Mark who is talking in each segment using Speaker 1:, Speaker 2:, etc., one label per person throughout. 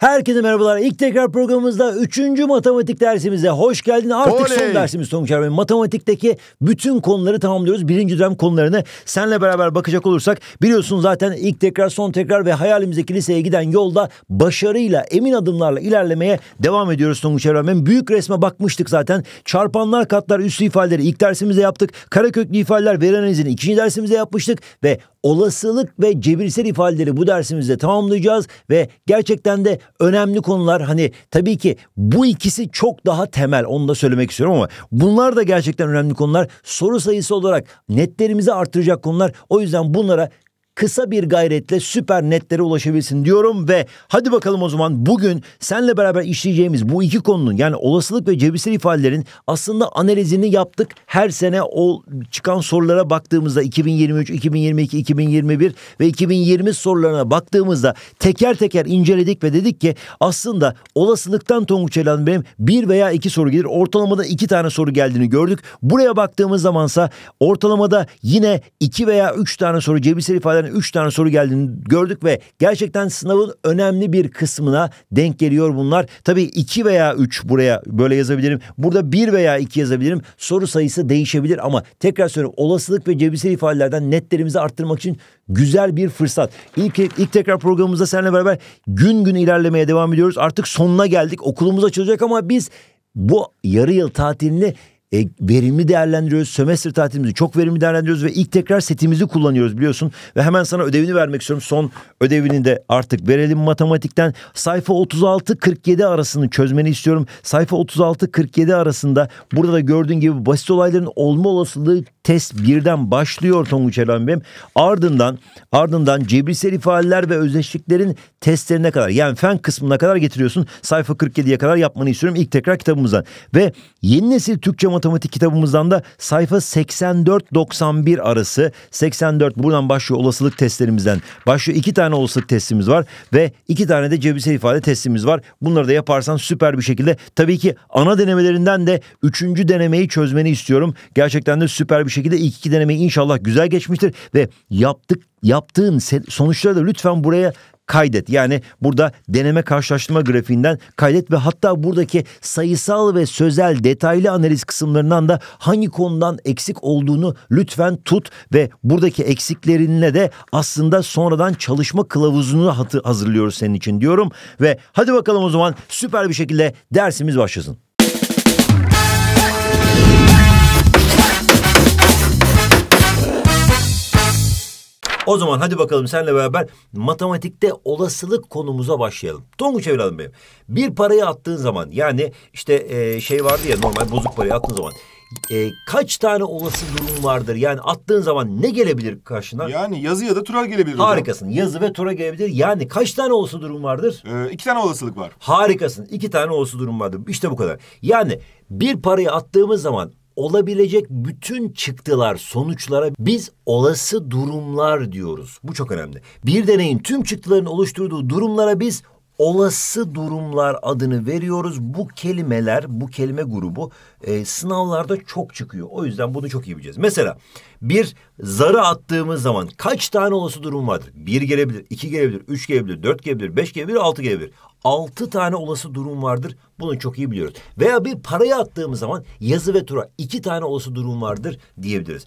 Speaker 1: Herkese merhabalar. İlk tekrar programımızda 3. matematik dersimize hoş geldin. Artık Oley. son dersimiz Tomuçer Bey. Matematikteki bütün konuları tamamlıyoruz. Birinci dönem konularını senle beraber bakacak olursak biliyorsun zaten ilk tekrar son tekrar ve hayalimizdeki liseye giden yolda başarıyla emin adımlarla ilerlemeye devam ediyoruz Tomuçer Bey. Büyük resme bakmıştık zaten. Çarpanlar katlar üstü ifadeleri ilk dersimizde yaptık. Karaköklü ifadeler veri analizini ikinci dersimizde yapmıştık ve olasılık ve cebirsel ifadeleri bu dersimizde tamamlayacağız ve gerçekten de önemli konular hani tabii ki bu ikisi çok daha temel onu da söylemek istiyorum ama bunlar da gerçekten önemli konular. Soru sayısı olarak netlerimizi artıracak konular. O yüzden bunlara kısa bir gayretle süper netlere ulaşabilsin diyorum ve hadi bakalım o zaman bugün senle beraber işleyeceğimiz bu iki konunun yani olasılık ve cebirsel ifadelerin aslında analizini yaptık. Her sene o çıkan sorulara baktığımızda 2023, 2022, 2021 ve 2020 sorularına baktığımızda teker teker inceledik ve dedik ki aslında olasılıktan Tonguç Elan benim bir veya iki soru gelir. Ortalamada iki tane soru geldiğini gördük. Buraya baktığımız zamansa ortalamada yine iki veya üç tane soru cebirsel ifadelerin üç tane soru geldiğini gördük ve gerçekten sınavın önemli bir kısmına denk geliyor bunlar. Tabii iki veya üç buraya böyle yazabilirim. Burada bir veya iki yazabilirim. Soru sayısı değişebilir ama tekrar söylüyorum olasılık ve cebirsel ifadelerden netlerimizi arttırmak için güzel bir fırsat. İlk, ilk tekrar programımızda seninle beraber gün gün ilerlemeye devam ediyoruz. Artık sonuna geldik. Okulumuz açılacak ama biz bu yarı yıl tatilini e, verimli değerlendiriyoruz. Sömestr tatilimizi çok verimli değerlendiriyoruz ve ilk tekrar setimizi kullanıyoruz biliyorsun. Ve hemen sana ödevini vermek istiyorum. Son ödevini de artık verelim matematikten. Sayfa 36-47 arasını çözmeni istiyorum. Sayfa 36-47 arasında burada da gördüğün gibi basit olayların olma olasılığı test birden başlıyor Tonguç Elhan Bey'im. Ardından ardından cebirsel ifadeler ve özdeşliklerin testlerine kadar yani fen kısmına kadar getiriyorsun. Sayfa 47'ye kadar yapmanı istiyorum ilk tekrar kitabımızdan. Ve yeni nesil Türkçe matematik kitabımızdan da sayfa 84-91 arası 84 buradan başlıyor olasılık testlerimizden. Başlıyor iki tane olasılık testimiz var ve iki tane de cebirsel ifade testimiz var. Bunları da yaparsan süper bir şekilde. Tabii ki ana denemelerinden de üçüncü denemeyi çözmeni istiyorum. Gerçekten de süper bir bir şekilde ilk iki denemeyi inşallah güzel geçmiştir ve yaptık yaptığın sonuçları da lütfen buraya kaydet. Yani burada deneme karşılaştırma grafiğinden kaydet ve hatta buradaki sayısal ve sözel detaylı analiz kısımlarından da hangi konudan eksik olduğunu lütfen tut ve buradaki eksiklerinle de aslında sonradan çalışma kılavuzunu hazırlıyoruz senin için diyorum ve hadi bakalım o zaman süper bir şekilde dersimiz başlasın. O zaman hadi bakalım senle beraber matematikte olasılık konumuza başlayalım. Tonguç evladım benim. Bir parayı attığın zaman yani işte e, şey vardı ya normal bozuk parayı attığın zaman e, kaç tane olası durum vardır? Yani attığın zaman ne gelebilir karşına? Yani yazı ya da tura gelebilir. hocam. Harikasın. Yazı ve tura gelebilir. Yani kaç tane olası durum vardır? Ee, iki tane olasılık var. Harikasın. İki tane olası durum vardır. İşte bu kadar. Yani bir parayı attığımız zaman olabilecek bütün çıktılar, sonuçlara biz olası durumlar diyoruz. Bu çok önemli. Bir deneyin tüm çıktıların oluşturduğu durumlara biz olası durumlar adını veriyoruz. Bu kelimeler, bu kelime grubu e, sınavlarda çok çıkıyor. O yüzden bunu çok iyi bileceğiz. Mesela bir zarı attığımız zaman kaç tane olası durum vardır? Bir gelebilir, iki gelebilir, üç gelebilir, dört gelebilir, beş gelebilir, altı gelebilir. 6 tane olası durum vardır. Bunu çok iyi biliyoruz. Veya bir parayı attığımız zaman yazı ve tura 2 tane olası durum vardır diyebiliriz.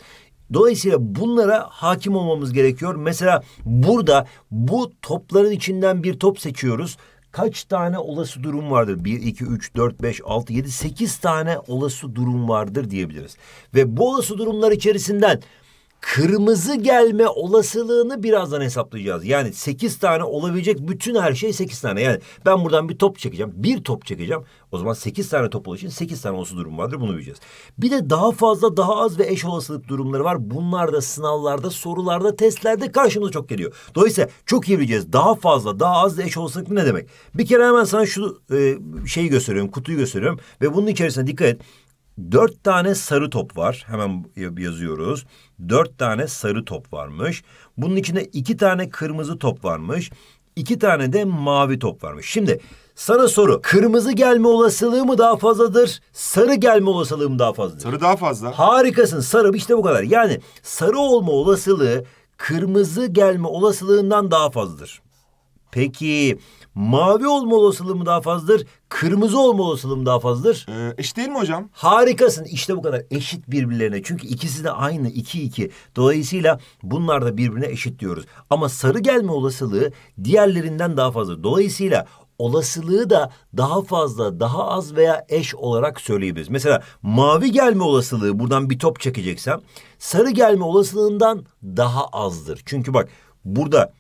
Speaker 1: Dolayısıyla bunlara hakim olmamız gerekiyor. Mesela burada bu topların içinden bir top seçiyoruz. Kaç tane olası durum vardır? 1, 2, 3, 4, 5, 6, 7, 8 tane olası durum vardır diyebiliriz. Ve bu olası durumlar içerisinden kırmızı gelme olasılığını birazdan hesaplayacağız. Yani sekiz tane olabilecek bütün her şey sekiz tane. Yani ben buradan bir top çekeceğim. Bir top çekeceğim. O zaman sekiz tane top olduğu için sekiz tane olası durum vardır. Bunu bileceğiz. Bir de daha fazla daha az ve eş olasılık durumları var. Bunlar da sınavlarda, sorularda, testlerde karşımıza çok geliyor. Dolayısıyla çok iyi bileceğiz. Daha fazla daha az ve eş olasılık ne demek? Bir kere hemen sana şu e, şeyi gösteriyorum. Kutuyu gösteriyorum. Ve bunun içerisine dikkat et. Dört tane sarı top var. Hemen yazıyoruz. Dört tane sarı top varmış. Bunun içinde iki tane kırmızı top varmış. İki tane de mavi top varmış. Şimdi sana soru. Kırmızı gelme olasılığı mı daha fazladır? Sarı gelme olasılığı mı daha fazladır? Sarı daha fazla. Harikasın. Sarı işte bu kadar. Yani sarı olma olasılığı kırmızı gelme olasılığından daha fazladır. Peki mavi olma olasılığı mı daha fazladır? Kırmızı olma olasılığım daha fazladır. Ee, eşit değil mi hocam? Harikasın. İşte bu kadar. Eşit birbirlerine. Çünkü ikisi de aynı. 2-2. Dolayısıyla bunlar da birbirine eşit diyoruz. Ama sarı gelme olasılığı diğerlerinden daha fazla. Dolayısıyla olasılığı da daha fazla, daha az veya eş olarak söyleyebiliriz. Mesela mavi gelme olasılığı buradan bir top çekeceksem sarı gelme olasılığından daha azdır. Çünkü bak burada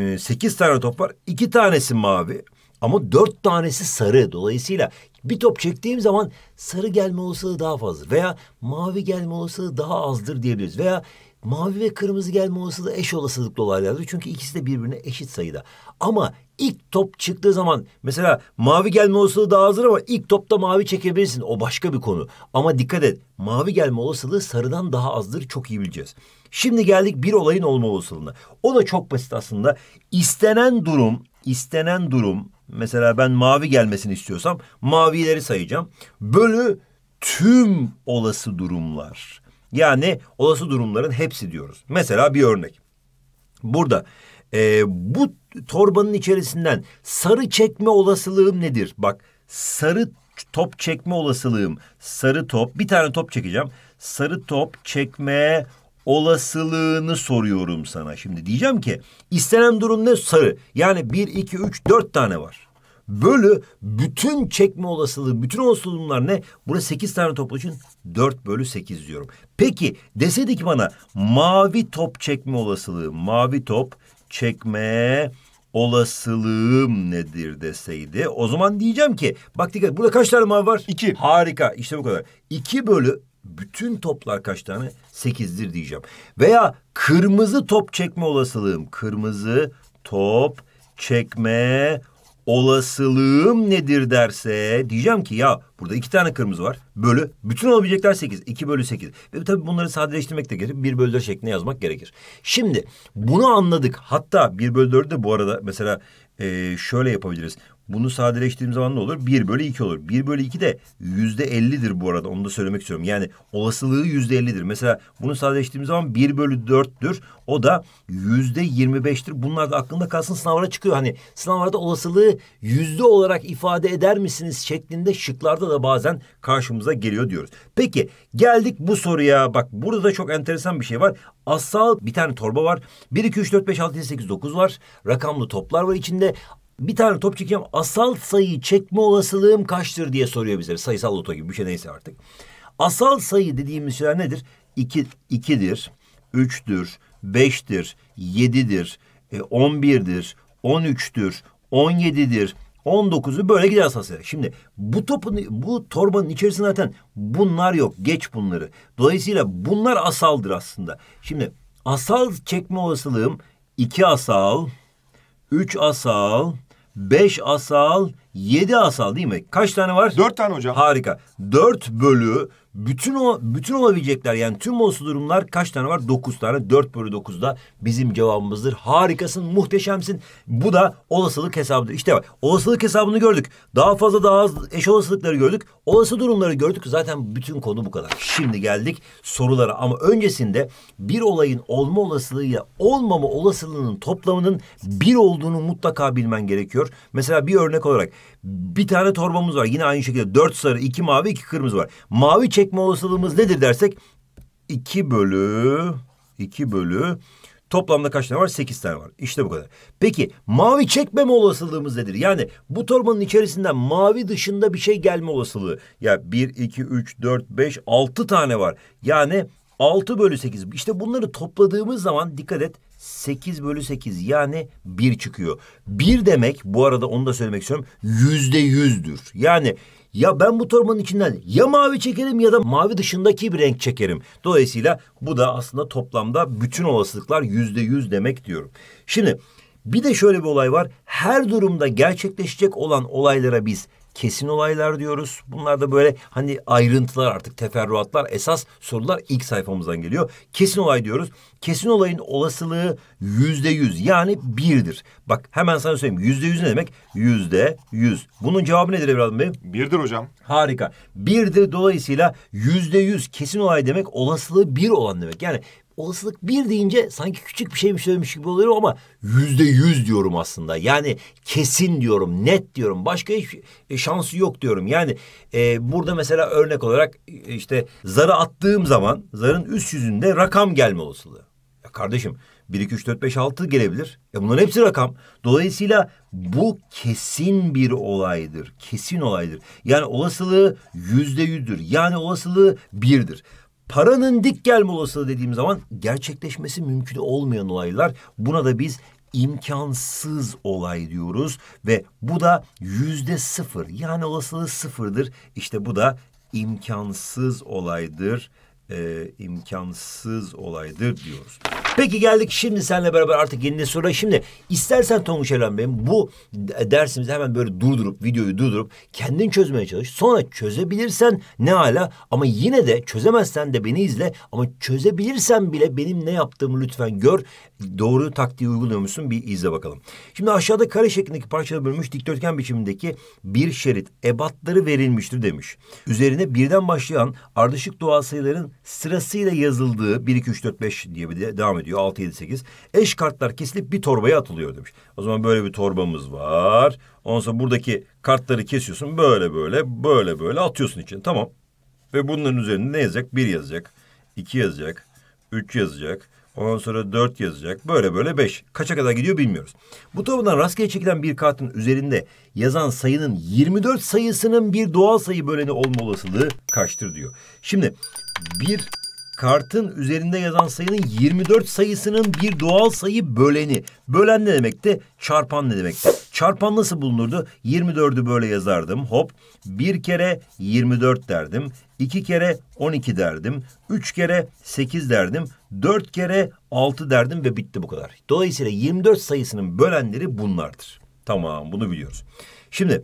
Speaker 1: e, sekiz tane top var. iki tanesi mavi. Ama dört tanesi sarı. Dolayısıyla bir top çektiğim zaman sarı gelme olasılığı daha fazla veya mavi gelme olasılığı daha azdır diyebiliriz. Veya mavi ve kırmızı gelme olasılığı eş olasılıklı olaylardır. Çünkü ikisi de birbirine eşit sayıda. Ama ilk top çıktığı zaman mesela mavi gelme olasılığı daha azdır ama ilk topta mavi çekebilirsin. O başka bir konu. Ama dikkat et mavi gelme olasılığı sarıdan daha azdır. Çok iyi bileceğiz. Şimdi geldik bir olayın olma olasılığına. O da çok basit aslında. İstenen durum, istenen durum Mesela ben mavi gelmesini istiyorsam mavileri sayacağım. Bölü tüm olası durumlar. Yani olası durumların hepsi diyoruz. Mesela bir örnek. Burada e, bu torbanın içerisinden sarı çekme olasılığım nedir? Bak sarı top çekme olasılığım. Sarı top bir tane top çekeceğim. Sarı top çekme olasılığını soruyorum sana şimdi. Diyeceğim ki istenen durum ne? Sarı. Yani bir, iki, üç, dört tane var. Bölü bütün çekme olasılığı, bütün olasılıklar ne? burada sekiz tane toplu için dört bölü sekiz diyorum. Peki deseydi ki bana mavi top çekme olasılığı, mavi top çekme olasılığım nedir deseydi o zaman diyeceğim ki bak dikkat burada kaç tane mavi var? İki. Harika işte bu kadar. İki bölü bütün toplar kaç tane? Sekizdir diyeceğim. Veya kırmızı top çekme olasılığım. Kırmızı top çekme olasılığım nedir derse diyeceğim ki ya burada iki tane kırmızı var. Bölü bütün olabilecekler sekiz. iki bölü sekiz. Ve tabii bunları sadeleştirmek de gerekir. bir bölü 4 şeklinde yazmak gerekir. Şimdi bunu anladık. Hatta bir bölü 4'ü de bu arada mesela e, şöyle yapabiliriz. Bunu sadeleştirdiğim zaman ne olur? 1 bölü 2 olur. 1 bölü 2 de yüzde %50'dir bu arada. Onu da söylemek istiyorum. Yani olasılığı yüzde %50'dir. Mesela bunu sadeleştirdiğim zaman 1 bölü 4'tür. O da yüzde %25'tir. Bunlar da aklında kalsın sınavlara çıkıyor. Hani sınavlarda olasılığı yüzde olarak ifade eder misiniz şeklinde şıklarda da bazen karşımıza geliyor diyoruz. Peki geldik bu soruya. Bak burada da çok enteresan bir şey var. Asal bir tane torba var. 1, 2, 3, 4, 5, 6, 7, 8, 9 var. Rakamlı toplar var içinde bir tane top çekeyim asal sayı çekme olasılığım kaçtır diye soruyor bize. Sayısal loto gibi bir şey neyse artık. Asal sayı dediğimiz şeyler nedir? 2 2'dir, 3'tür, 5'tir, 7'dir, 11'dir, 13'tür, 17'dir, 19'u böyle gider asasya. Şimdi bu topun bu torbanın içerisinde zaten bunlar yok. Geç bunları. Dolayısıyla bunlar asaldır aslında. Şimdi asal çekme olasılığım 2 asal, 3 asal, 5 asal, 7 asal değil mi? Kaç tane var? 4 tane hocam. Harika. 4 bölü bütün o bütün olabilecekler yani tüm olumsuz durumlar kaç tane var? Dokuz tane. Dört bölü dokuz da bizim cevabımızdır. Harikasın, muhteşemsin. Bu da olasılık hesabıdır. İşte bak olasılık hesabını gördük. Daha fazla daha az eş olasılıkları gördük. Olası durumları gördük. Zaten bütün konu bu kadar. Şimdi geldik sorulara ama öncesinde bir olayın olma olasılığı olasılığıyla olmama olasılığının toplamının bir olduğunu mutlaka bilmen gerekiyor. Mesela bir örnek olarak bir tane torbamız var. Yine aynı şekilde dört sarı, iki mavi, iki kırmızı var. Mavi çekme olasılığımız nedir dersek 2 bölü 2 bölü toplamda kaç tane var? 8 tane var. İşte bu kadar. Peki mavi çekmeme olasılığımız nedir? Yani bu torbanın içerisinden mavi dışında bir şey gelme olasılığı. Ya 1, 2, 3, 4, 5, 6 tane var. Yani 6 bölü 8. İşte bunları topladığımız zaman dikkat et 8 bölü 8 yani 1 çıkıyor. 1 demek bu arada onu da söylemek istiyorum yüzde yüzdür. Yani ya ben bu torbanın içinden ya mavi çekerim ya da mavi dışındaki bir renk çekerim. Dolayısıyla bu da aslında toplamda bütün olasılıklar yüzde yüz demek diyorum. Şimdi bir de şöyle bir olay var. Her durumda gerçekleşecek olan olaylara biz kesin olaylar diyoruz. Bunlar da böyle hani ayrıntılar artık teferruatlar esas sorular ilk sayfamızdan geliyor. Kesin olay diyoruz. Kesin olayın olasılığı yüzde yüz yani birdir. Bak hemen sana söyleyeyim yüzde yüz ne demek? Yüzde yüz. Bunun cevabı nedir evladım benim? Birdir hocam. Harika. Birdir dolayısıyla yüzde yüz kesin olay demek olasılığı bir olan demek. Yani olasılık bir deyince sanki küçük bir şeymiş söylemiş gibi oluyor ama yüzde yüz diyorum aslında. Yani kesin diyorum, net diyorum. Başka hiç e, şansı yok diyorum. Yani e, burada mesela örnek olarak e, işte zarı attığım zaman zarın üst yüzünde rakam gelme olasılığı. Ya kardeşim 1, 2, 3, 4, 5, 6 gelebilir. Ya e, bunların hepsi rakam. Dolayısıyla bu kesin bir olaydır. Kesin olaydır. Yani olasılığı yüzde yüzdür. Yani olasılığı birdir paranın dik gelme olasılığı dediğim zaman gerçekleşmesi mümkün olmayan olaylar. Buna da biz imkansız olay diyoruz ve bu da yüzde sıfır yani olasılığı sıfırdır. İşte bu da imkansız olaydır, e, imkansız olaydır diyoruz. Peki geldik şimdi seninle beraber artık yeni soruya. Şimdi istersen Tonguç Eren Bey'im bu dersimizi hemen böyle durdurup videoyu durdurup kendin çözmeye çalış. Sonra çözebilirsen ne hala ama yine de çözemezsen de beni izle ama çözebilirsen bile benim ne yaptığımı lütfen gör. Doğru taktiği uyguluyor musun bir izle bakalım. Şimdi aşağıda kare şeklindeki parçalara bölünmüş dikdörtgen biçimindeki bir şerit ebatları verilmiştir demiş. Üzerine birden başlayan ardışık doğal sayıların sırasıyla yazıldığı 1, 2, 3, 4, 5 diye bir de devam ediyor. Altı, yedi, sekiz. Eş kartlar kesilip bir torbaya atılıyor demiş. O zaman böyle bir torbamız var. Ondan sonra buradaki kartları kesiyorsun. Böyle böyle böyle böyle atıyorsun için Tamam. Ve bunların üzerinde ne yazacak? Bir yazacak. iki yazacak. Üç yazacak. Ondan sonra dört yazacak. Böyle böyle beş. Kaça kadar gidiyor bilmiyoruz. Bu tablodan rastgele çekilen bir kartın üzerinde yazan sayının 24 sayısının bir doğal sayı böleni olma olasılığı kaçtır diyor. Şimdi bir kartın üzerinde yazan sayının 24 sayısının bir doğal sayı böleni. Bölen ne demekti? Çarpan ne demekti? Çarpan nasıl bulunurdu? 24'ü böyle yazardım. Hop. Bir kere 24 derdim. iki kere 12 derdim. Üç kere 8 derdim. Dört kere 6 derdim ve bitti bu kadar. Dolayısıyla 24 sayısının bölenleri bunlardır. Tamam bunu biliyoruz. Şimdi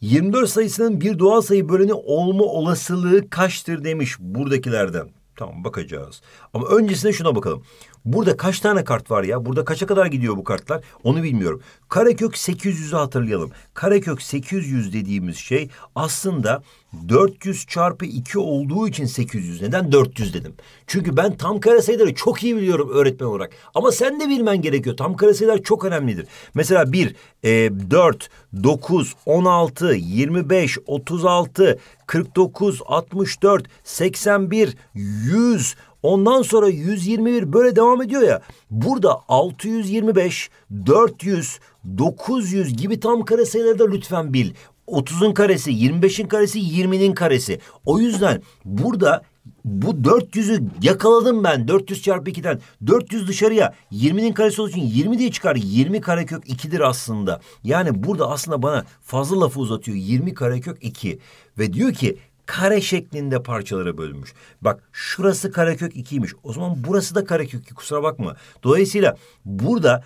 Speaker 1: 24 sayısının bir doğal sayı böleni olma olasılığı kaçtır demiş buradakilerden. Tamam bakacağız. Ama öncesinde şuna bakalım. Burada kaç tane kart var ya? Burada kaça kadar gidiyor bu kartlar? Onu bilmiyorum. Karekök 800'ü hatırlayalım. Karekök 800 dediğimiz şey aslında 400 çarpı 2 olduğu için 800. Neden 400 dedim? Çünkü ben tam kare sayıları çok iyi biliyorum öğretmen olarak. Ama sen de bilmen gerekiyor. Tam kare sayılar çok önemlidir. Mesela 1, e, 4, 9, 16, 25, 36, 49, 64, 81, 100, Ondan sonra 121 böyle devam ediyor ya. Burada 625, 400, 900 gibi tam kare sayıları da lütfen bil. 30'un karesi, 25'in karesi, 20'nin karesi. O yüzden burada bu 400'ü yakaladım ben 400 çarpı 2'den 400 dışarıya 20'nin karesi olduğu için 20 diye çıkar 20 karekök 2'dir aslında yani burada aslında bana fazla lafı uzatıyor 20 karekök 2 ve diyor ki kare şeklinde parçalara bölünmüş. Bak şurası karekök 2'ymiş. O zaman burası da karekök 2 kusura bakma. Dolayısıyla burada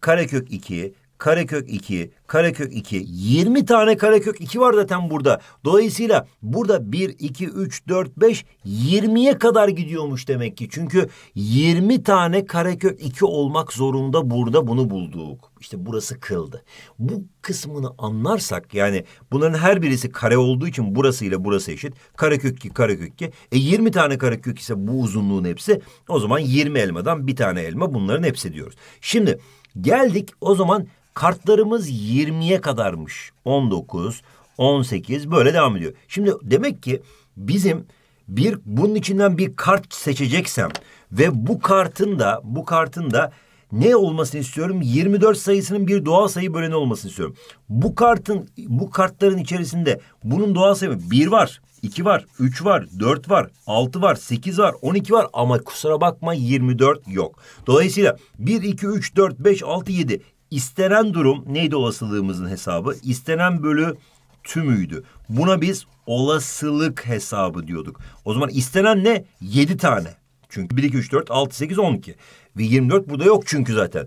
Speaker 1: karekök 2, karekök 2, karekök 2. 20 tane karekök 2 var zaten burada. Dolayısıyla burada 1, 2, 3, 4, 5, 20'ye kadar gidiyormuş demek ki. Çünkü 20 tane karekök 2 olmak zorunda burada bunu bulduk. İşte burası kıldı. Bu kısmını anlarsak yani bunların her birisi kare olduğu için burası ile burası eşit. Karekök 2, karekök 2. E 20 tane karekök ise bu uzunluğun hepsi. O zaman 20 elmadan bir tane elma bunların hepsi diyoruz. Şimdi geldik o zaman Kartlarımız 20'ye kadarmış. 19, 18 böyle devam ediyor. Şimdi demek ki bizim bir bunun içinden bir kart seçeceksem ve bu kartın da bu kartın da ne olmasını istiyorum? 24 sayısının bir doğal sayı böleni olmasını istiyorum. Bu kartın bu kartların içerisinde bunun doğal sayı bir var, iki var, üç var, dört var, altı var, sekiz var, on iki var ama kusura bakma 24 yok. Dolayısıyla bir, iki, üç, dört, beş, altı, yedi. İstenen durum neydi olasılığımızın hesabı? İstenen bölü tümüydü. Buna biz olasılık hesabı diyorduk. O zaman istenen ne? Yedi tane. Çünkü 1, 2, 3, 4, 6, 8, 12. Ve 24 burada yok çünkü zaten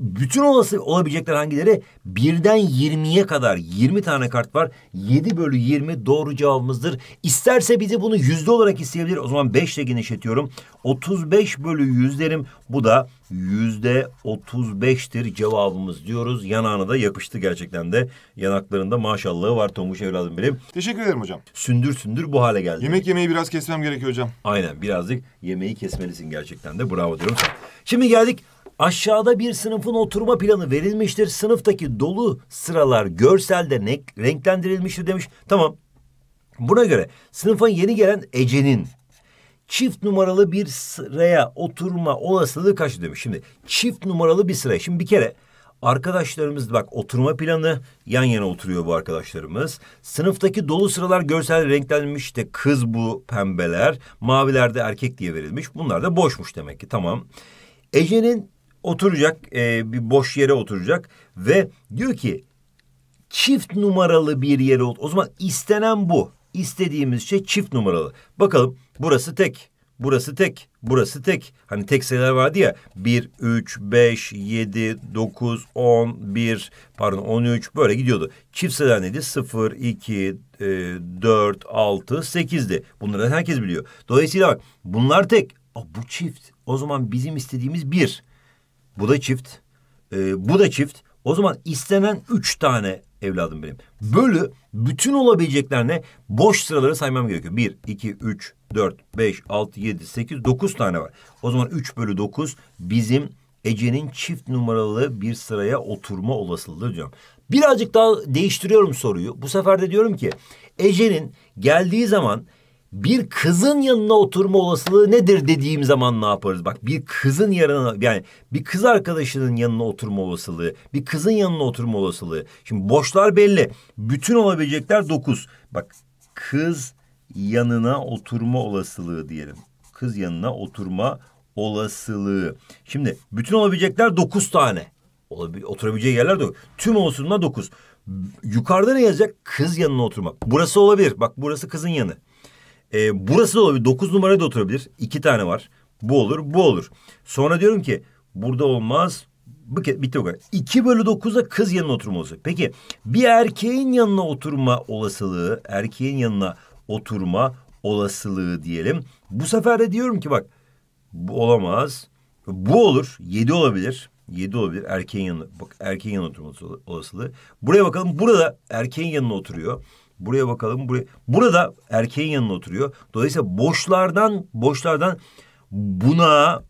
Speaker 1: bütün olası olabilecekler hangileri? Birden 20'ye kadar 20 tane kart var. 7 bölü 20 doğru cevabımızdır. İsterse bizi bunu yüzde olarak isteyebilir. O zaman 5 ile genişletiyorum. 35 bölü 100 derim. bu da yüzde 35'tir cevabımız diyoruz. Yanağına da yapıştı gerçekten de. Yanaklarında maşallahı var Tomuş evladım benim. Teşekkür ederim hocam. Sündür sündür bu hale geldi. Yemek yemeyi biraz kesmem gerekiyor hocam. Aynen birazcık yemeği kesmelisin gerçekten de. Bravo diyorum. Şimdi geldik Aşağıda bir sınıfın oturma planı verilmiştir. Sınıftaki dolu sıralar görselde ne renklendirilmiştir demiş. Tamam. Buna göre sınıfa yeni gelen Ece'nin çift numaralı bir sıraya oturma olasılığı kaç demiş. Şimdi çift numaralı bir sıraya. Şimdi bir kere arkadaşlarımız bak oturma planı yan yana oturuyor bu arkadaşlarımız. Sınıftaki dolu sıralar görsel renklenmiş. İşte kız bu pembeler, mavilerde erkek diye verilmiş. Bunlar da boşmuş demek ki tamam. Ece'nin oturacak e, bir boş yere oturacak ve diyor ki çift numaralı bir yere ot. O zaman istenen bu. İstediğimiz şey çift numaralı. Bakalım burası tek, burası tek, burası tek. Hani tek sayılar vardı ya. 1, 3, 5, 7, 9, 10, 1, pardon 13 böyle gidiyordu. Çift sayılar neydi? 0, 2, e, 4, 6, 8'di. Bunları herkes biliyor. Dolayısıyla bak bunlar tek. Aa, bu çift. O zaman bizim istediğimiz bir. Bu da çift. E, bu da çift. O zaman istenen üç tane evladım benim. Bölü bütün olabileceklerine boş sıraları saymam gerekiyor. Bir, iki, üç, dört, beş, altı, yedi, sekiz, dokuz tane var. O zaman üç bölü dokuz bizim Ece'nin çift numaralı bir sıraya oturma olasılığı diyorum. Birazcık daha değiştiriyorum soruyu. Bu sefer de diyorum ki Ece'nin geldiği zaman bir kızın yanına oturma olasılığı nedir dediğim zaman ne yaparız? Bak bir kızın yanına yani bir kız arkadaşının yanına oturma olasılığı, bir kızın yanına oturma olasılığı. Şimdi boşlar belli. Bütün olabilecekler dokuz. Bak kız yanına oturma olasılığı diyelim. Kız yanına oturma olasılığı. Şimdi bütün olabilecekler dokuz tane. Olabil oturabileceği yerler de Tüm olasılığına dokuz. Yukarıda ne yazacak? Kız yanına oturma. Burası olabilir. Bak burası kızın yanı. E, burası da olabilir. Dokuz numara da oturabilir. İki tane var. Bu olur, bu olur. Sonra diyorum ki burada olmaz. Bitti bu kadar. 2 bölü dokuz'a kız yanına oturma olasılığı. Peki bir erkeğin yanına oturma olasılığı, erkeğin yanına oturma olasılığı diyelim. Bu sefer de diyorum ki bak bu olamaz. Bu olur. Yedi olabilir. Yedi olabilir. Erkeğin yanına. Bak erkeğin yanına oturma olasılığı. Buraya bakalım. Burada erkeğin yanına oturuyor. Buraya bakalım. Buraya. Burada erkeğin yanına oturuyor. Dolayısıyla boşlardan boşlardan buna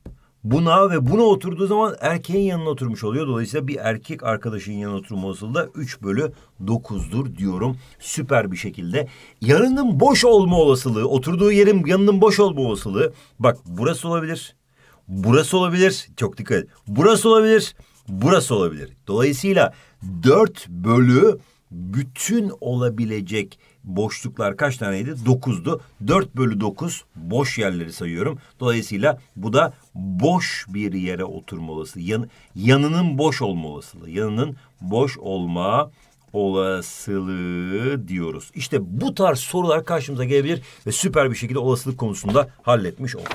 Speaker 1: buna ve buna oturduğu zaman erkeğin yanına oturmuş oluyor. Dolayısıyla bir erkek arkadaşın yanına oturma olasılığı da 3 bölü 9'dur diyorum. Süper bir şekilde. Yanının boş olma olasılığı, oturduğu yerin yanının boş olma olasılığı. Bak burası olabilir, burası olabilir. Çok dikkat et. Burası olabilir, burası olabilir. Dolayısıyla 4 bölü bütün olabilecek boşluklar kaç taneydi? Dokuzdu. Dört bölü dokuz boş yerleri sayıyorum. Dolayısıyla bu da boş bir yere oturma olasılığı. Yan, yanının boş olma olasılığı. Yanının boş olma olasılığı diyoruz. İşte bu tarz sorular karşımıza gelebilir ve süper bir şekilde olasılık konusunda halletmiş olduk.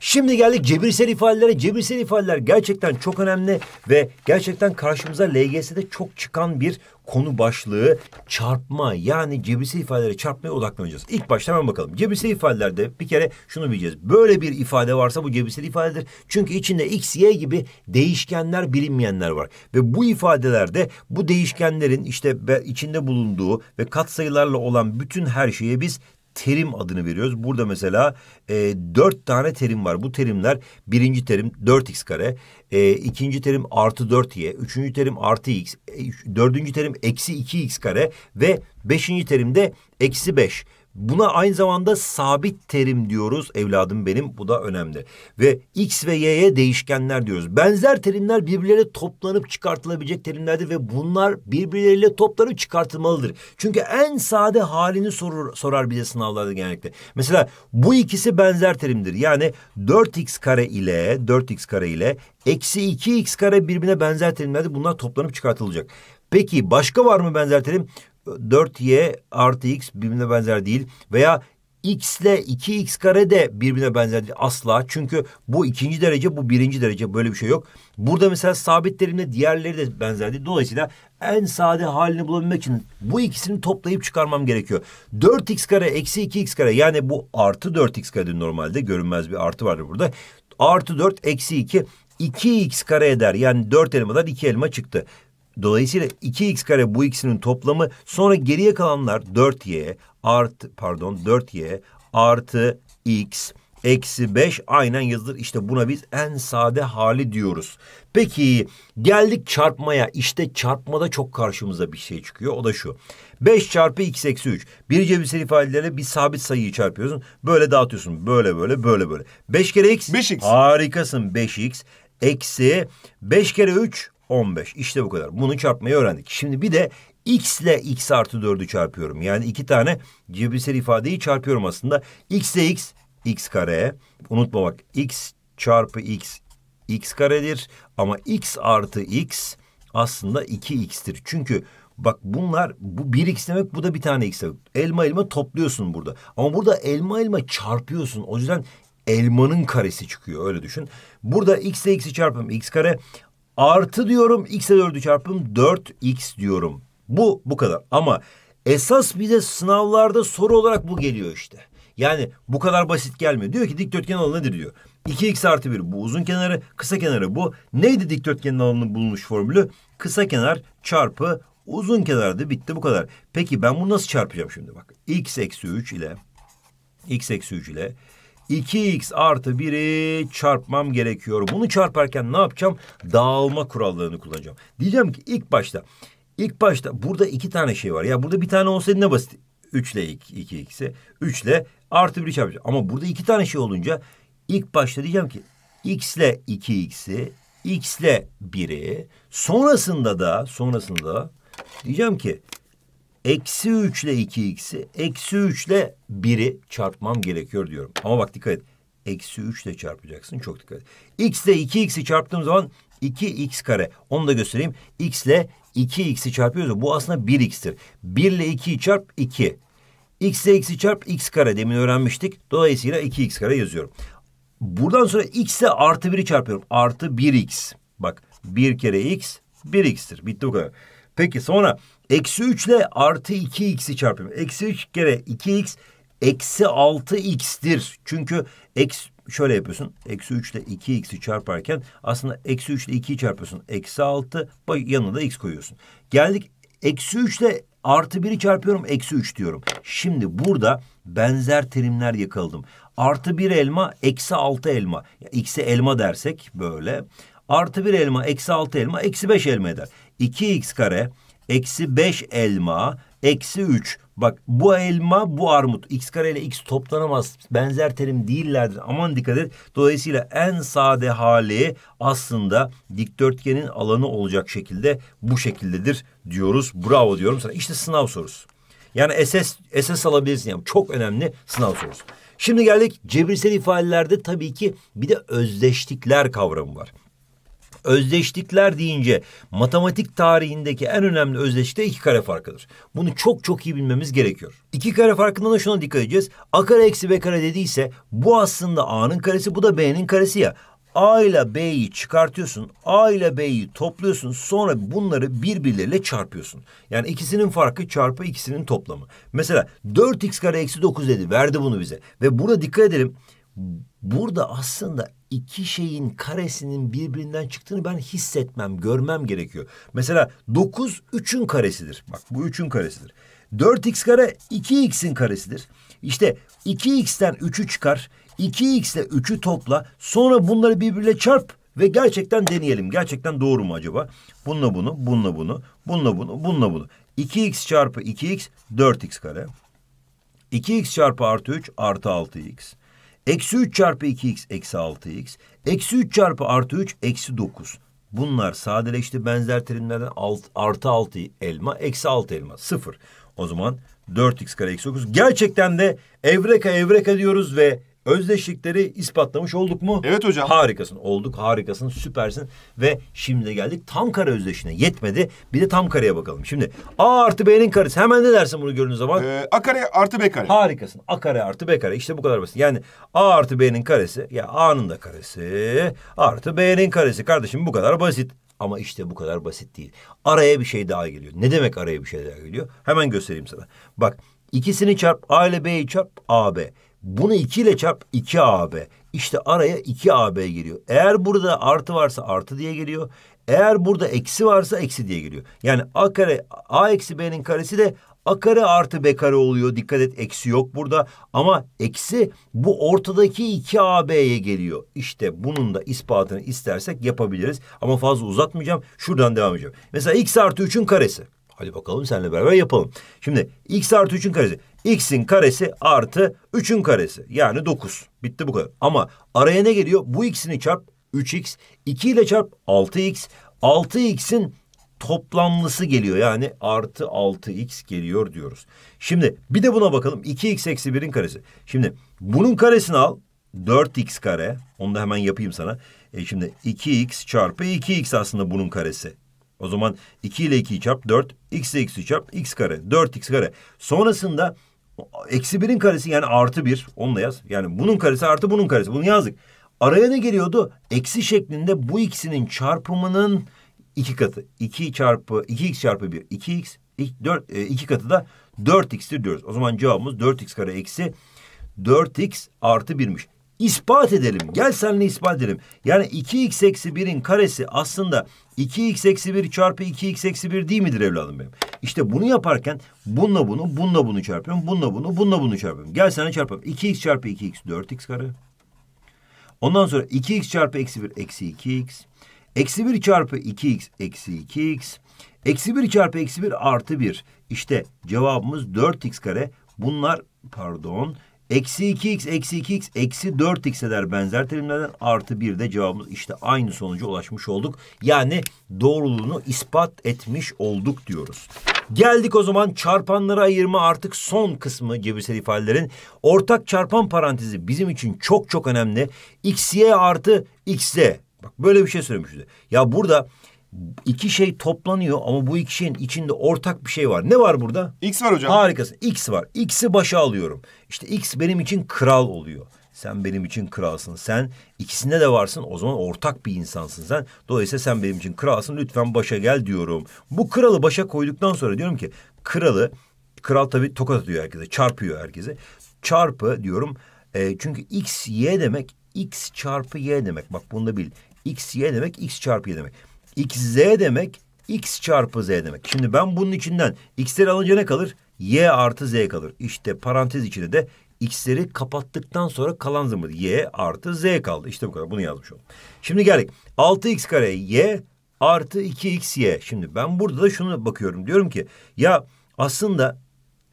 Speaker 1: Şimdi geldik cebirsel ifadelere. Cebirsel ifadeler gerçekten çok önemli ve gerçekten karşımıza LGS'de çok çıkan bir konu başlığı çarpma. Yani cebirsel ifadelere çarpmaya odaklanacağız. İlk başta hemen bakalım. Cebirsel ifadelerde bir kere şunu bileceğiz. Böyle bir ifade varsa bu cebirsel ifadedir. Çünkü içinde x, y gibi değişkenler bilinmeyenler var. Ve bu ifadelerde bu değişkenlerin işte içinde bulunduğu ve katsayılarla olan bütün her şeye biz terim adını veriyoruz. Burada mesela e, dört tane terim var. Bu terimler birinci terim 4x kare, e, ikinci terim artı 4y, üçüncü terim artı x, e, dördüncü terim eksi 2x kare ve beşinci terim de eksi 5. Buna aynı zamanda sabit terim diyoruz evladım benim bu da önemli. Ve X ve Y'ye değişkenler diyoruz. Benzer terimler birbirleriyle toplanıp çıkartılabilecek terimlerdir ve bunlar birbirleriyle toplanıp çıkartılmalıdır. Çünkü en sade halini sorur, sorar bize sınavlarda genellikle. Mesela bu ikisi benzer terimdir. Yani 4x kare ile 4x kare ile eksi 2x kare birbirine benzer terimlerdir. Bunlar toplanıp çıkartılacak. Peki başka var mı benzer terim? 4y artı x birbirine benzer değil veya x ile 2x kare de birbirine benzer değil asla. Çünkü bu ikinci derece bu birinci derece böyle bir şey yok. Burada mesela sabit terimle diğerleri de benzer değil. Dolayısıyla en sade halini bulabilmek için bu ikisini toplayıp çıkarmam gerekiyor. 4x kare eksi 2x kare yani bu artı 4x kare normalde görünmez bir artı vardır burada. Artı 4 eksi 2 2x kare eder. Yani 4 elmadan 2 elma çıktı. Dolayısıyla 2x kare bu x'inin toplamı sonra geriye kalanlar 4y art pardon 4y artı x eksi 5 aynen yazılır. İşte buna biz en sade hali diyoruz. Peki geldik çarpmaya. İşte çarpmada çok karşımıza bir şey çıkıyor. O da şu. 5 çarpı x eksi 3. Bir cebirsel ifadelerle bir sabit sayıyı çarpıyorsun. Böyle dağıtıyorsun. Böyle böyle böyle böyle. 5 kere x. 5x. Harikasın 5x. Eksi 5 kere 3. 15. İşte bu kadar. Bunu çarpmayı öğrendik. Şimdi bir de x ile x artı 4'ü çarpıyorum. Yani iki tane cebirsel ifadeyi çarpıyorum aslında. x ile x, x kare. Unutma bak x çarpı x, x karedir. Ama x artı x aslında 2x'tir. Çünkü bak bunlar bu bir x demek bu da bir tane x Elma elma topluyorsun burada. Ama burada elma elma çarpıyorsun. O yüzden elmanın karesi çıkıyor öyle düşün. Burada x ile x'i çarpım x kare Artı diyorum x'e 4'ü çarpım 4x diyorum. Bu bu kadar ama esas bize sınavlarda soru olarak bu geliyor işte. Yani bu kadar basit gelmiyor. Diyor ki dikdörtgen alanı nedir diyor. 2x artı 1 bu uzun kenarı kısa kenarı bu. Neydi dikdörtgenin alanının bulunuş formülü? Kısa kenar çarpı uzun kenardı bitti bu kadar. Peki ben bunu nasıl çarpacağım şimdi bak. x eksi 3 ile x eksi 3 ile 2x artı 1'i çarpmam gerekiyor. Bunu çarparken ne yapacağım? Dağılma kurallarını kullanacağım. Diyeceğim ki ilk başta ilk başta burada iki tane şey var. Ya burada bir tane olsaydı ne basit? 3 ile 2 x'i 3 ile artı 1'i çarpacağım. Ama burada iki tane şey olunca ilk başta diyeceğim ki x ile 2x'i x ile 1'i sonrasında da sonrasında diyeceğim ki Eksi 3 ile 2x'i, eksi 3 ile 1'i çarpmam gerekiyor diyorum. Ama bak dikkat et. Eksi 3 ile çarpacaksın. Çok dikkat et. x ile 2x'i çarptığım zaman 2x kare. Onu da göstereyim. x ile 2x'i çarpıyoruz. Bu aslında 1x'tir. 1 ile 2'yi çarp 2. x ile x'i çarp x kare. Demin öğrenmiştik. Dolayısıyla 2x kare yazıyorum. Buradan sonra x ile artı 1'i çarpıyorum. Artı 1x. Bak 1 kere x 1x'tir. Bitti o kadar. Peki sonra Eksi 3 ile artı 2x'i çarpıyorum. Eksi 3 kere 2x eksi 6x'tir. Çünkü eksi, şöyle yapıyorsun. Eksi 3 ile 2x'i çarparken aslında eksi 3 ile 2'yi çarpıyorsun. Eksi 6 yanına da x koyuyorsun. Geldik eksi 3 ile artı 1'i çarpıyorum. Eksi 3 diyorum. Şimdi burada benzer terimler yakaladım. Artı 1 elma eksi 6 elma. X'e elma dersek böyle. Artı 1 elma eksi 6 elma eksi 5 elma eder. 2x kare eksi 5 elma, eksi 3. Bak bu elma bu armut. X kare ile x toplanamaz. Benzer terim değillerdir. Aman dikkat et. Dolayısıyla en sade hali aslında dikdörtgenin alanı olacak şekilde bu şekildedir diyoruz. Bravo diyorum sana. İşte sınav sorusu. Yani SS, SS alabilirsin. Yani çok önemli sınav sorusu. Şimdi geldik cebirsel ifadelerde tabii ki bir de özdeşlikler kavramı var özdeşlikler deyince matematik tarihindeki en önemli özdeşlik de iki kare farkıdır. Bunu çok çok iyi bilmemiz gerekiyor. İki kare farkından da şuna dikkat edeceğiz. A kare eksi B kare dediyse bu aslında A'nın karesi bu da B'nin karesi ya. A ile B'yi çıkartıyorsun. A ile B'yi topluyorsun. Sonra bunları birbirleriyle çarpıyorsun. Yani ikisinin farkı çarpı ikisinin toplamı. Mesela 4x kare eksi 9 dedi. Verdi bunu bize. Ve burada dikkat edelim burada aslında iki şeyin karesinin birbirinden çıktığını ben hissetmem, görmem gerekiyor. Mesela 9 3'ün karesidir. Bak bu 3'ün karesidir. 4x kare 2x'in karesidir. İşte 2x'ten 3'ü çıkar. 2x ile 3'ü topla. Sonra bunları birbirle çarp ve gerçekten deneyelim. Gerçekten doğru mu acaba? Bununla bunu, bununla bunu, bununla bunu, bununla bunu. 2x çarpı 2x 4x kare. 2x çarpı artı 3 artı 6x. Eksi 3 çarpı 2x eksi 6x. Eksi 3 çarpı artı 3 eksi 9. Bunlar sadeleşti benzer terimlerden alt, artı 6 elma eksi 6 elma sıfır. O zaman 4x kare eksi 9. Gerçekten de evreka evreka diyoruz ve özdeşlikleri ispatlamış olduk mu? Evet hocam. Harikasın. Olduk harikasın süpersin. Ve şimdi geldik tam kare özdeşine. Yetmedi. Bir de tam kareye bakalım. Şimdi A artı B'nin karesi. Hemen ne dersin bunu gördüğün zaman? Ee, A kare artı B kare. Harikasın. A kare artı B kare. İşte bu kadar basit. Yani A artı B'nin karesi. Ya A'nın da karesi. Artı B'nin karesi. Kardeşim bu kadar basit. Ama işte bu kadar basit değil. Araya bir şey daha geliyor. Ne demek araya bir şey daha geliyor? Hemen göstereyim sana. Bak ikisini çarp A ile B'yi çarp AB. Bunu 2 ile çarp 2 AB. İşte araya 2 AB giriyor. Eğer burada artı varsa artı diye geliyor. Eğer burada eksi varsa eksi diye geliyor. Yani a kare a eksi b'nin karesi de a kare artı b kare oluyor. Dikkat et eksi yok burada. Ama eksi bu ortadaki 2 ab'ye geliyor. İşte bunun da ispatını istersek yapabiliriz. Ama fazla uzatmayacağım. Şuradan devam edeceğim. Mesela x artı 3'ün karesi. Hadi bakalım seninle beraber yapalım. Şimdi x artı 3'ün karesi. x'in karesi artı 3'ün karesi. Yani 9. Bitti bu kadar. Ama araya ne geliyor? Bu x'ini çarp 3x. 2 ile çarp 6x. 6x'in toplamlısı geliyor. Yani artı 6x geliyor diyoruz. Şimdi bir de buna bakalım. 2x eksi 1'in karesi. Şimdi bunun karesini al. 4x kare. Onu da hemen yapayım sana. E şimdi 2x çarpı 2x aslında bunun karesi. O zaman 2 ile 2'yi çarp 4, x ile x'i çarp x kare, 4 x kare. Sonrasında eksi 1'in karesi yani artı 1, onu da yaz. Yani bunun karesi artı bunun karesi, bunu yazdık. Araya ne geliyordu? Eksi şeklinde bu ikisinin çarpımının iki katı. 2 çarpı, 2x çarpı 1, 2x, 4, 2 katı da 4x'tir diyoruz. O zaman cevabımız 4x kare eksi 4x artı 1'miş ispat edelim. Gel seninle ispat edelim. Yani 2x eksi 1'in karesi aslında 2x eksi 1 çarpı 2x eksi 1 değil midir evladım benim? İşte bunu yaparken bununla bunu, bununla bunu çarpıyorum. Bununla bunu, bununla bunu çarpıyorum. Gel sana çarpalım. 2x çarpı 2x 4x kare. Ondan sonra 2x çarpı eksi 1 eksi 2x. Eksi 1 çarpı 2x eksi 2x. Eksi 1 çarpı eksi 1 artı 1. İşte cevabımız 4x kare. Bunlar pardon Eksi 2x, eksi 2x, eksi 4x eder benzer terimlerden. Artı 1 de cevabımız işte aynı sonuca ulaşmış olduk. Yani doğruluğunu ispat etmiş olduk diyoruz. Geldik o zaman çarpanlara ayırma artık son kısmı cebirsel ifadelerin. Ortak çarpan parantezi bizim için çok çok önemli. xy artı xz. Bak böyle bir şey söylemişti. Ya burada iki şey toplanıyor ama bu iki şeyin içinde ortak bir şey var. Ne var burada? X var hocam. Harikasın. X var. X'i başa alıyorum. İşte X benim için kral oluyor. Sen benim için kralsın. Sen ikisinde de varsın. O zaman ortak bir insansın sen. Dolayısıyla sen benim için kralsın. Lütfen başa gel diyorum. Bu kralı başa koyduktan sonra diyorum ki kralı kral tabii tokat atıyor herkese. Çarpıyor herkese. Çarpı diyorum. E, çünkü X, Y demek X çarpı Y demek. Bak bunu da bil. X, Y demek X çarpı Y demek xz demek x çarpı z demek. Şimdi ben bunun içinden x'leri alınca ne kalır? y artı z kalır. İşte parantez içinde de x'leri kapattıktan sonra kalan zımbır y artı z kaldı. İşte bu kadar bunu yazmış oldum. Şimdi geldik 6x kare y artı 2xy. Şimdi ben burada da şunu bakıyorum. Diyorum ki ya aslında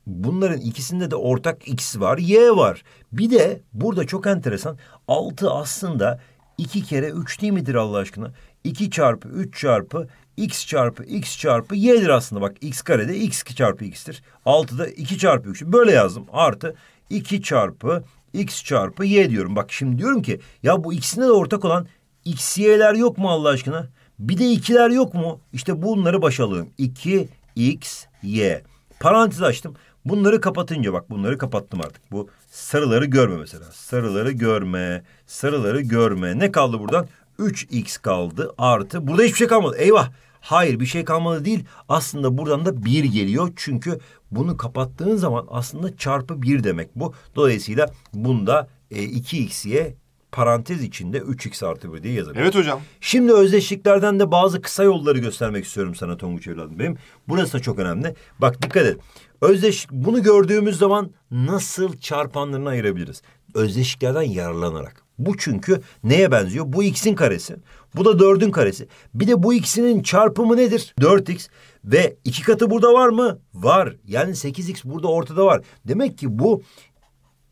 Speaker 1: bunların ikisinde de ortak x var, y var. Bir de burada çok enteresan 6 aslında 2 kere 3 değil midir Allah aşkına? 2 çarpı 3 çarpı x çarpı x çarpı y'dir aslında. Bak x kare de x çarpı x'tir. 6'da 2 çarpı 3. Böyle yazdım. Artı 2 çarpı x çarpı y diyorum. Bak şimdi diyorum ki ya bu ikisine de ortak olan x y'ler yok mu Allah aşkına? Bir de ikiler yok mu? İşte bunları başa alalım. 2 x y. Parantez açtım. Bunları kapatınca bak bunları kapattım artık. Bu sarıları görme mesela. Sarıları görme. Sarıları görme. Ne kaldı buradan? 3x kaldı artı. Burada hiçbir şey kalmadı. Eyvah. Hayır bir şey kalmadı değil. Aslında buradan da bir geliyor. Çünkü bunu kapattığın zaman aslında çarpı bir demek bu. Dolayısıyla bunda 2x'ye e, parantez içinde 3x artı 1 diye yazabilir. Evet hocam. Şimdi özdeşliklerden de bazı kısa yolları göstermek istiyorum sana Tonguç evladım benim. Burası da çok önemli. Bak dikkat et. Özdeşlik bunu gördüğümüz zaman nasıl çarpanlarını ayırabiliriz? Özdeşliklerden yararlanarak. Bu çünkü neye benziyor? Bu x'in karesi. Bu da dördün karesi. Bir de bu ikisinin çarpımı nedir? 4x. Ve iki katı burada var mı? Var. Yani 8x burada ortada var. Demek ki bu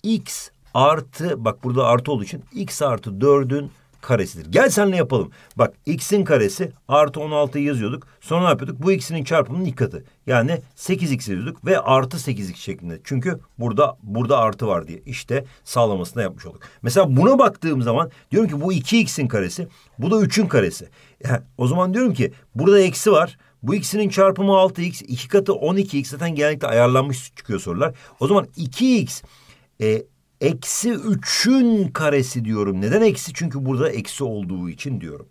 Speaker 1: x artı bak burada artı olduğu için x artı 4'ün karesidir. Gel senle yapalım. Bak x'in karesi artı 16 yazıyorduk. Sonra ne yapıyorduk? Bu ikisinin çarpımının ilk katı. Yani 8x yazıyorduk ve artı 8x şeklinde. Çünkü burada burada artı var diye. işte sağlamasına yapmış olduk. Mesela buna baktığım zaman diyorum ki bu 2x'in karesi. Bu da 3'ün karesi. Yani, o zaman diyorum ki burada eksi var. Bu ikisinin çarpımı 6x. 2 katı 12x. Zaten genellikle ayarlanmış çıkıyor sorular. O zaman 2x e, Eksi 3'ün karesi diyorum. Neden eksi? Çünkü burada eksi olduğu için diyorum.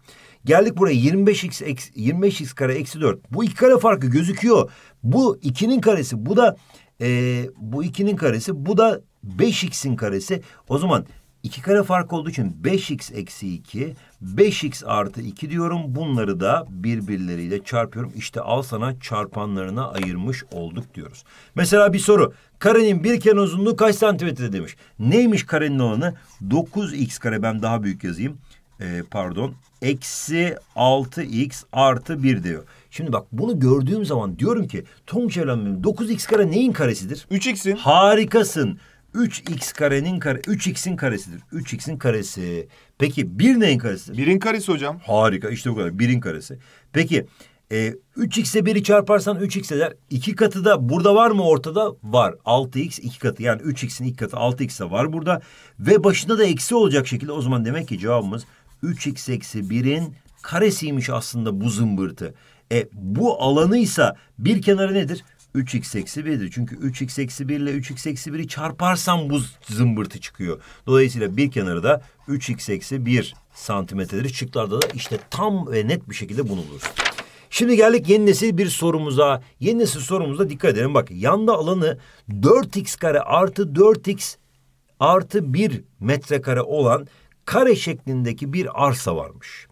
Speaker 1: Geldik buraya 25x, eksi, 25x kare eksi 4. Bu iki kare farkı gözüküyor. Bu 2'nin karesi. Bu da e, bu 2'nin karesi. Bu da 5x'in karesi. O zaman İki kare fark olduğu için 5x eksi 2, 5x artı 2 diyorum. Bunları da birbirleriyle çarpıyorum. İşte al sana çarpanlarına ayırmış olduk diyoruz. Mesela bir soru. Karenin bir kenar uzunluğu kaç santimetre demiş. Neymiş karenin olanı? 9x kare ben daha büyük yazayım. Ee, pardon. Eksi 6x artı 1 diyor. Şimdi bak bunu gördüğüm zaman diyorum ki Tom Çelen'in 9x kare neyin karesidir? 3x'in. Harikasın. 3x karenin kare 3x'in karesidir. 3x'in karesi. Peki bir neyin karesi? Birin karesi hocam. Harika işte bu kadar. Birin karesi. Peki e, 3x'e biri çarparsan 3x eder. İki katı da burada var mı ortada? Var. 6x iki katı yani 3x'in iki katı 6x de var burada. Ve başında da eksi olacak şekilde o zaman demek ki cevabımız 3x eksi 1'in karesiymiş aslında bu zımbırtı. E, bu alanıysa bir kenarı nedir? 3x eksi 1'dir. Çünkü 3x eksi 1 ile 3x eksi 1'i çarparsam bu zımbırtı çıkıyor. Dolayısıyla bir kenarı da 3x eksi 1 santimetredir. çıklarda da işte tam ve net bir şekilde bulunur. Şimdi geldik yeni nesil bir sorumuza. Yeni nesil sorumuza dikkat edelim. Bak yanda alanı 4x kare artı 4x artı 1 metrekare olan kare şeklindeki bir arsa varmış.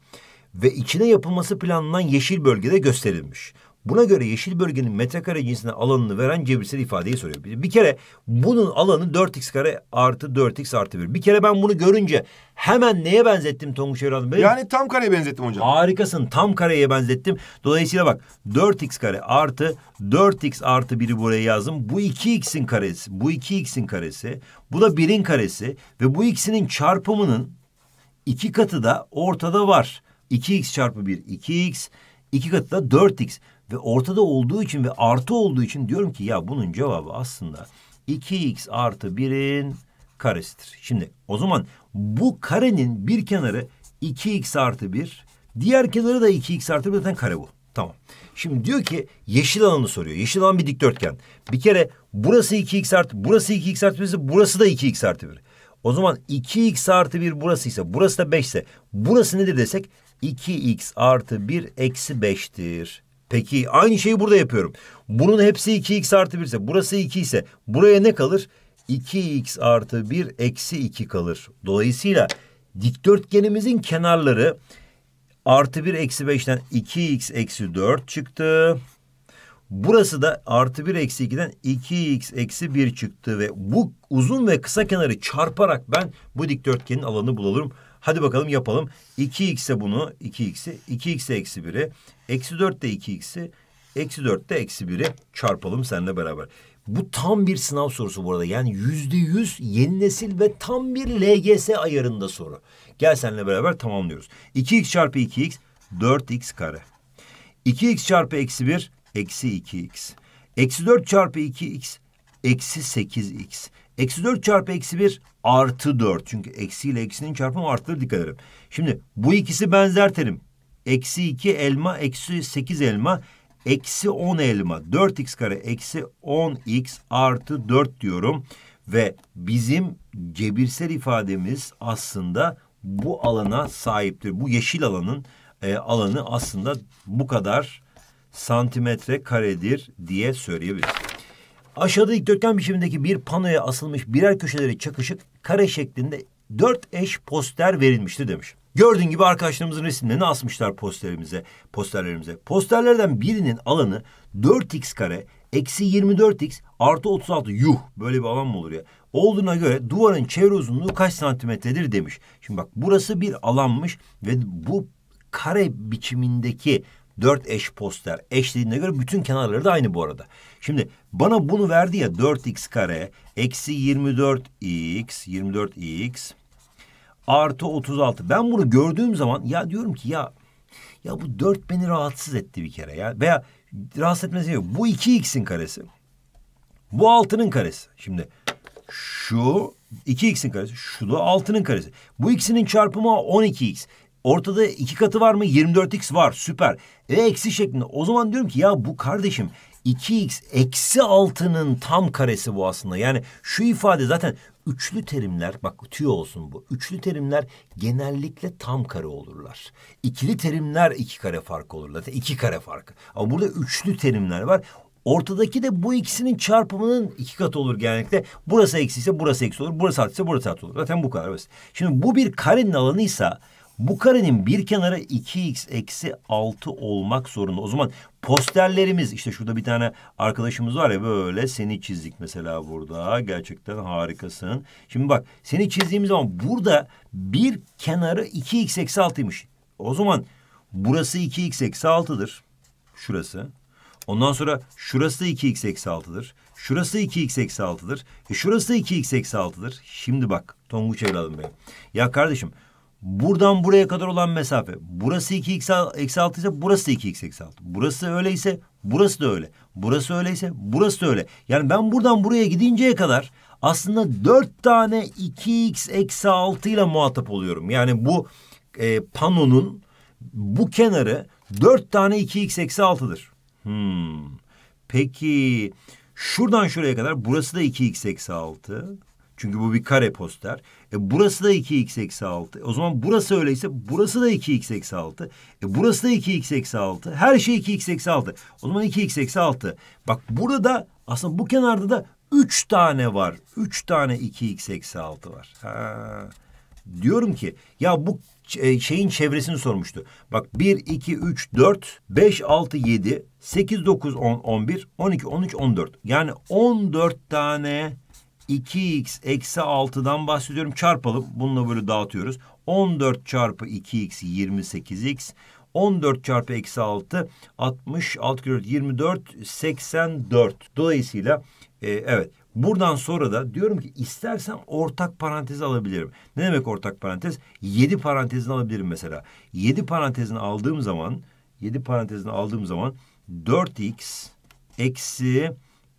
Speaker 1: Ve içine yapılması planlanan yeşil bölgede gösterilmiş. Buna göre yeşil bölgenin metrekare cinsine alanını veren cebirsel ifadeyi soruyor. Bir kere bunun alanı 4x kare artı 4x artı 1. Bir kere ben bunu görünce hemen neye benzettim Tonguç Evran Yani tam kareye benzettim hocam. Harikasın tam kareye benzettim. Dolayısıyla bak 4x kare artı 4x artı 1'i buraya yazdım. Bu 2x'in karesi, bu 2x'in karesi, bu da 1'in karesi ve bu ikisinin çarpımının iki katı da ortada var. 2x çarpı 1 2x, İki katı da 4x ve ortada olduğu için ve artı olduğu için diyorum ki ya bunun cevabı aslında 2x artı 1'in karesidir. Şimdi o zaman bu karenin bir kenarı 2x artı 1 diğer kenarı da 2x artı 1 zaten kare bu. Tamam. Şimdi diyor ki yeşil alanı soruyor. Yeşil alan bir dikdörtgen. Bir kere burası 2x artı burası 2x artı 1 burası da 2x artı 1. O zaman 2x artı 1 ise, burası da 5 ise burası nedir desek 2x artı 1 eksi 5'tir. Peki aynı şeyi burada yapıyorum. Bunun hepsi 2x artı 1 ise burası 2 ise buraya ne kalır? 2x artı 1 eksi 2 kalır. Dolayısıyla dikdörtgenimizin kenarları artı 1 eksi 5'ten 2x eksi 4 çıktı. Burası da artı 1 eksi 2'den 2x eksi 1 çıktı ve bu uzun ve kısa kenarı çarparak ben bu dikdörtgenin alanını bulalım. Hadi bakalım yapalım. 2x'e bunu 2x'i 2x eksi 1'i Eksi 4 de 2x'i, eksi 4 de eksi 1'i çarpalım seninle beraber. Bu tam bir sınav sorusu bu arada. Yani yüzde yüz yeni nesil ve tam bir LGS ayarında soru. Gel seninle beraber tamamlıyoruz. 2x çarpı 2x 4x kare. 2x çarpı eksi 1 eksi 2x. Eksi 4 çarpı 2x eksi 8x. Eksi 4 çarpı eksi 1 artı 4. Çünkü eksi ile eksinin çarpımı artıdır dikkat edelim. Şimdi bu ikisi benzer terim. Eksi 2 elma, eksi 8 elma, eksi 10 elma. 4x kare eksi 10x artı 4 diyorum. Ve bizim cebirsel ifademiz aslında bu alana sahiptir. Bu yeşil alanın e, alanı aslında bu kadar santimetre karedir diye söyleyebiliriz. Aşağıda dikdörtgen biçimindeki bir panoya asılmış birer köşeleri çakışık kare şeklinde dört eş poster verilmiştir demiş. Gördüğün gibi arkadaşlarımızın resimlerini asmışlar posterimize, posterlerimize. Posterlerden birinin alanı 4x kare eksi 24x artı 36 yuh böyle bir alan mı olur ya? Olduğuna göre duvarın çevre uzunluğu kaç santimetredir demiş. Şimdi bak burası bir alanmış ve bu kare biçimindeki dört eş poster eşliğine göre bütün kenarları da aynı bu arada. Şimdi bana bunu verdi ya 4x kare eksi 24x 24x artı 36. Ben bunu gördüğüm zaman ya diyorum ki ya ya bu 4 beni rahatsız etti bir kere ya. Veya rahatsız etmesi yok. Bu 2x'in karesi. Bu 6'nın karesi. Şimdi şu 2x'in karesi. Şu da 6'nın karesi. Bu ikisinin çarpımı 12x. Ortada iki katı var mı? 24x var. Süper. E eksi şeklinde. O zaman diyorum ki ya bu kardeşim 2x eksi 6'nın tam karesi bu aslında. Yani şu ifade zaten üçlü terimler bak tüy olsun bu. Üçlü terimler genellikle tam kare olurlar. İkili terimler iki kare farkı olurlar. Zaten iki kare farkı. Ama burada üçlü terimler var. Ortadaki de bu ikisinin çarpımının iki katı olur genellikle. Burası eksi ise burası eksi olur. Burası artı ise burası artı olur. Zaten bu kadar basit. Şimdi bu bir karenin alanıysa bu karenin bir kenarı 2x eksi 6 olmak zorunda. O zaman posterlerimiz işte şurada bir tane arkadaşımız var ya böyle seni çizdik mesela burada. Gerçekten harikasın. Şimdi bak seni çizdiğimiz zaman burada bir kenarı 2x eksi 6'ymış. O zaman burası 2x eksi 6'dır. Şurası. Ondan sonra şurası 2x eksi 6'dır. Şurası 2x eksi 6'dır. E şurası 2x eksi 6'dır. Şimdi bak Tonguç evladım benim. Ya kardeşim Buradan buraya kadar olan mesafe. Burası 2x eksi 6 ise burası da 2x eksi 6. Burası öyleyse burası da öyle. Burası öyleyse burası da öyle. Yani ben buradan buraya gidinceye kadar aslında dört tane 2x eksi 6 ile muhatap oluyorum. Yani bu e, panonun bu kenarı dört tane 2x eksi 6'dır. Hmm. Peki şuradan şuraya kadar burası da 2x eksi 6. Çünkü bu bir kare poster. E burası da 2x eksi 6. O zaman burası öyleyse burası da 2x eksi 6. E burası da 2x eksi 6. Her şey 2x eksi 6. O zaman 2x eksi 6. Bak burada aslında bu kenarda da 3 tane var. 3 tane 2x eksi 6 var. Ha. Diyorum ki ya bu e, şeyin çevresini sormuştu. Bak 1, 2, 3, 4, 5, 6, 7, 8, 9, 10, 11, 12, 13, 14. Yani 14 tane 2x eksi 6'dan bahsediyorum. Çarpalım. Bununla böyle dağıtıyoruz. 14 çarpı 2x 28x. 14 çarpı eksi 6 60 6 kilo 24 84. Dolayısıyla e, evet buradan sonra da diyorum ki istersen ortak parantez alabilirim. Ne demek ortak parantez? 7 parantezini alabilirim mesela. 7 parantezini aldığım zaman 7 parantezini aldığım zaman 4x eksi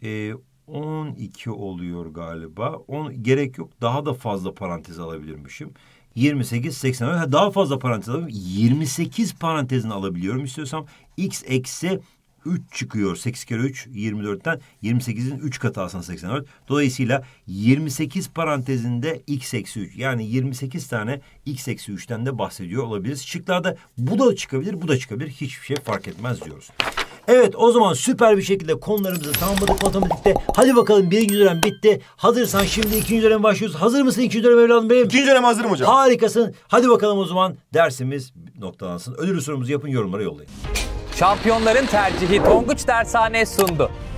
Speaker 1: e, 12 oluyor galiba. On, gerek yok daha da fazla parantez alabilirmişim. 28, 80 daha fazla parantez alayım. 28 parantezini alabiliyorum istiyorsam. X eksi 3 çıkıyor. 8 kere 3 24'ten 28'in 3 katı aslında 84. Dolayısıyla 28 parantezinde x eksi 3 yani 28 tane x eksi 3'ten de bahsediyor olabiliriz. Şıklarda bu da çıkabilir bu da çıkabilir hiçbir şey fark etmez diyoruz. Evet o zaman süper bir şekilde konularımızı tamamladık matematikte. Hadi bakalım birinci dönem bitti. Hazırsan şimdi ikinci dönem başlıyoruz. Hazır mısın ikinci dönem evladım benim? İkinci dönem hazırım hocam. Harikasın. Hadi bakalım o zaman dersimiz noktalansın. Ödül sorumuzu yapın yorumlara yollayın. Şampiyonların tercihi Tonguç Dershane sundu.